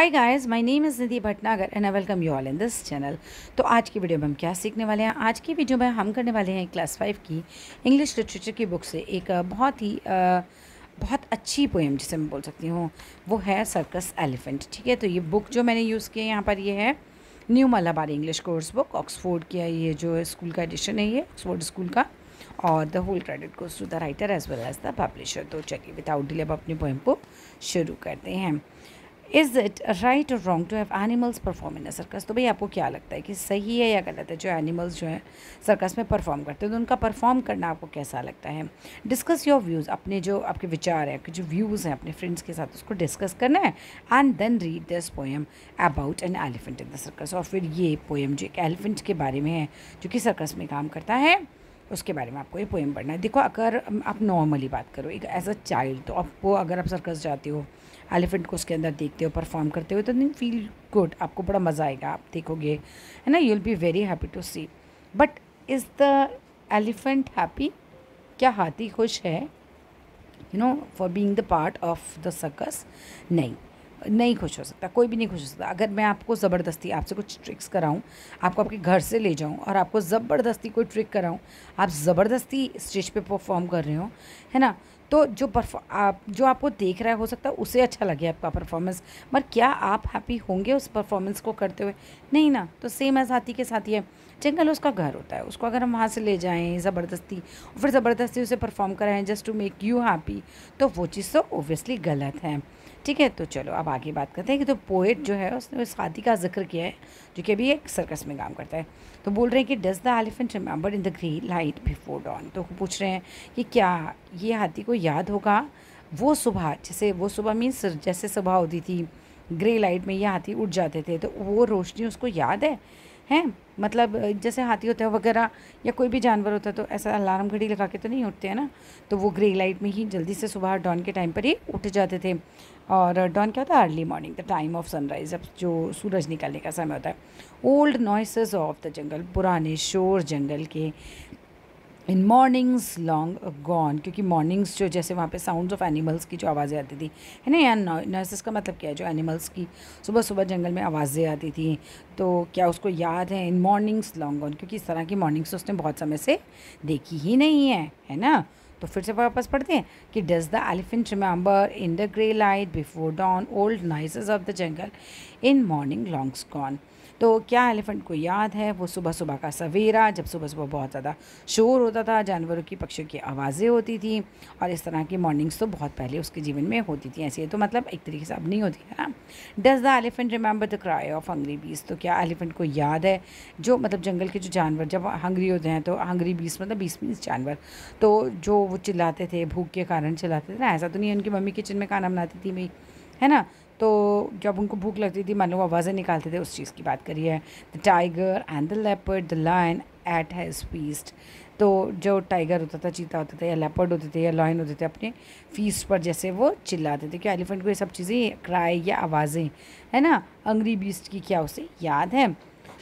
hi guys my name is Nidhi Bhatnagar and I welcome you all in this channel तो आज की video में हम क्या सीखने वाले हैं आज की वीडियो में हम करने वाले हैं क्लास फाइव की इंग्लिश लिटरेचर की बुक से एक बहुत ही बहुत अच्छी पोएम जिसे मैं बोल सकती हूँ वो है सर्कस एलिफेंट ठीक है तो ये बुक जो मैंने यूज़ की है यहाँ पर ये है new Malabar English course book Oxford की है ये जो स्कूल का एडिशन है ये ऑक्सफोर्ड स्कूल का और the whole credit course to the writer as well as the publisher तो चलिए विदाउट डिले अपनी पोएम को शुरू करते हैं इज़ इट राइट और wrong to have animals perform in a circus तो भाई आपको क्या लगता है कि सही है या गलत है जो एनिमल्स जो है सर्कस में परफॉर्म करते हैं तो उनका परफॉर्म करना आपको कैसा लगता है डिस्कस योर व्यूज़ अपने जो आपके विचार हैं आपके जो व्यूज़ हैं अपने फ्रेंड्स के साथ उसको डिस्कस करना है and then read this poem about an elephant in the circus और फिर ये पोएम जो एक एलिफेंट के बारे में है जो कि सर्कस में काम करता है उसके बारे में आपको ये पोएम पढ़ना है देखो अगर आप नॉर्मली बात करो एक एज अ चाइल्ड तो आपको अगर आप सर्कस जाते हो एलिफेंट को उसके अंदर देखते हो परफॉर्म करते हो तो दिन फील गुड आपको बड़ा मज़ा आएगा आप देखोगे है ना you will be very happy to see but is the elephant happy क्या हाथी खुश है you know for being the part of the circus नहीं नहीं खुश हो सकता कोई भी नहीं खुश हो सकता अगर मैं आपको ज़बरदस्ती आपसे कुछ ट्रिक्स कराऊँ आपको आपके घर से ले जाऊँ और आपको ज़बरदस्ती कोई ट्रिक कराऊँ आप ज़बरदस्ती स्टेज पे परफॉर्म कर रहे हो है ना तो जो आप जो आपको देख रहा है हो सकता है उसे अच्छा लगे आपका परफॉर्मेंस मगर क्या आप हैप्पी होंगे उस परफॉर्मेंस को करते हुए नहीं ना तो सेम है साथी के साथ ही है जंगल उसका घर होता है उसको अगर हम वहाँ से ले जाएँ ज़बरदस्ती फिर ज़बरदस्ती उसे परफॉर्म कराएं just to make you happy तो वो चीज़ तो ओबियसली गलत है ठीक है तो चलो अब आगे बात करते हैं कि तो पोइट जो है उसने उस हाथी का जिक्र किया है जो कि अभी एक सर्कस में काम करता है तो बोल रहे हैं कि does the elephant remember in the grey light before dawn तो पूछ रहे हैं कि क्या ये हाथी को याद होगा वो सुबह जैसे वो सुबह मीन्स जैसे सुबह होती थी ग्रे लाइट में ये हाथी उठ जाते थे तो वो रोशनी उसको याद है हैं मतलब जैसे हाथी होता है वगैरह या कोई भी जानवर होता है तो ऐसा अलार्म घड़ी लगा के तो नहीं उठते हैं ना तो वो ग्रे लाइट में ही जल्दी से सुबह डॉन के टाइम पर ही उठ जाते थे और डॉन क्या होता है early morning the time of sunrise अब जो सूरज निकलने का समय होता है old noises of the jungle पुराने शोर जंगल के इन मॉर्निंग्स लॉन्ग गॉन क्योंकि मॉर्निंग्स जो जैसे वहाँ पे साउंड्स ऑफ एनिमल्स की जो आवाज़ें आती थी है ना यहाँ नर्सिस का मतलब क्या है जो एनिमल्स की सुबह सुबह जंगल में आवाज़ें आती थी तो क्या उसको याद है इन मॉर्निंग्स लॉन्ग गॉन क्योंकि इस तरह की मॉर्निंग्स उसने बहुत समय से देखी ही नहीं है है ना तो फिर से वापस पढ़ते हैं कि does the elephant remember in the grey light before dawn old noise of the jungle in morning longs gone तो क्या एलिफेंट को याद है वो सुबह सुबह का सवेरा जब सुबह सुबह बहुत ज़्यादा शोर होता था जानवरों की पक्षियों की आवाज़ें होती थी और इस तरह की मॉर्निंग्स तो बहुत पहले उसके जीवन में होती थी ऐसी तो मतलब एक तरीके से अब नहीं होती है ना does the elephant remember the cry of hungry beasts तो क्या एलिफेंट को याद है जो मतलब जंगल के जो जानवर जब हंग्री होते हैं तो हंग्री बीस मतलब बीस बीस जानवर तो जो वो चिल्लाते थे भूख के कारण चिल्लाते थे ना ऐसा तो नहीं उनकी मम्मी किचन में खाना बनाती थी भाई है ना तो जब उनको भूख लगती थी मान लो आवाज़ें निकालते थे उस चीज़ की बात करी है the tiger and the leopard the lion at his feast तो जो टाइगर होता था चीता होता था या लेपर्ड होते थे या लाइन होते थे अपने फीस पर जैसे वो चिल्लाते थे क्या एलिफेंट को ये सब चीज़ें क्राई या आवाज़ें है ना अंग्री बीस्ट की क्या उसे याद है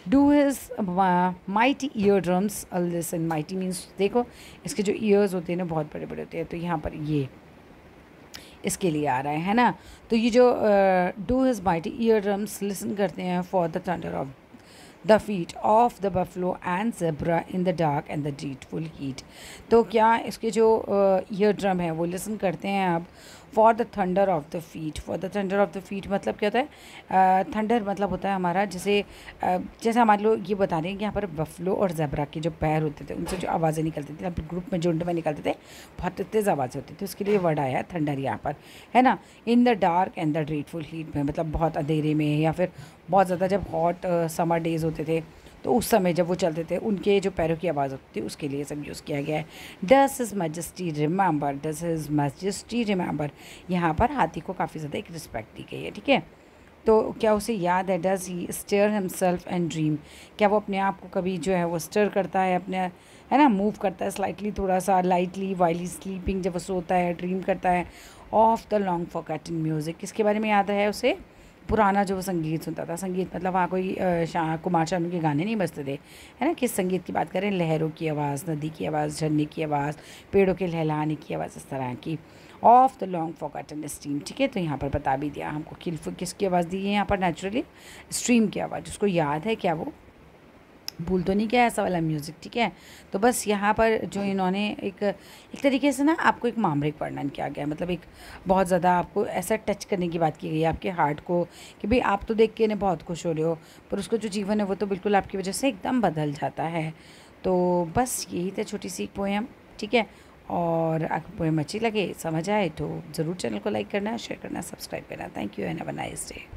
do his mighty ear drums all this and mighty means देखो इसके जो ईयर्स होते हैं ना बहुत बड़े बड़े होते हैं तो यहाँ पर ये इसके लिए आ रहा है है ना तो ये जो do his mighty ear drums listen करते हैं for the thunder of the feet of the buffalo and zebra in the dark and the dreadful heat तो क्या इसके जो ईयर uh, ड्रम है वो लिसन करते हैं आप for the thunder of the feet for the thunder of the feet मतलब क्या होता है थंडर मतलब होता है हमारा जैसे जैसे हमारे लोग ये बता रहे हैं कि यहाँ पर बफलो और ज़बरा के जो पैर होते थे उनसे जो आवाज़ें निकलती थी अपने ग्रुप में झुंड में निकलते थे बहुत तेज़ आवाज़ें होती थी उसके लिए वर्ड आया थंडर यहाँ पर है ना in the dark and the dreadful heat में मतलब बहुत अंधेरे में या फिर बहुत ज़्यादा जब हॉट समर डेज़ होते थे तो उस समय जब वो चलते थे उनके जो पैरों की आवाज़ होती थी उसके लिए सब यूज़ किया गया है does his majesty remember does his majesty remember यहाँ पर हाथी को काफ़ी ज़्यादा एक रिस्पेक्ट दी गई है ठीक है तो क्या उसे याद है does he stare himself and dream क्या वो अपने आप को कभी जो है वो स्टर करता है अपने है ना मूव करता है स्लाइटली थोड़ा सा लाइटली वाइली स्लीपिंग जब वो सोता है ड्रीम करता है of the long forgotten music किसके बारे में याद है उसे पुराना जो संगीत सुनता था संगीत मतलब वहाँ कोई शाह कुमार शानू के गाने नहीं बजते थे है ना किस संगीत की बात करें लहरों की आवाज़ नदी की आवाज़ झरने की आवाज़ पेड़ों के लहलाने की आवाज़ इस तरह की of the long forgotten stream ठीक है तो यहाँ पर बता भी दिया हमको किल्फ किसकी आवाज़ दी है यहाँ पर नेचुरली स्ट्रीम की आवाज़ उसको याद है क्या वो भूल तो नहीं गया ऐसा वाला म्यूज़िक ठीक है तो बस यहाँ पर जो इन्होंने एक एक तरीके से ना आपको एक मामरिक वर्णन किया गया मतलब एक बहुत ज़्यादा आपको ऐसा टच करने की बात की गई आपके हार्ट को कि भाई आप तो देख के इन्हें बहुत खुश हो रहे हो पर उसको जो जीवन है वो तो बिल्कुल आपकी वजह से एकदम बदल जाता है तो बस यही था छोटी सी पोएम ठीक है और आपको पोएम अच्छी लगे समझ आए तो ज़रूर चैनल को लाइक करना शेयर करना सब्सक्राइब करना thank you and a nice day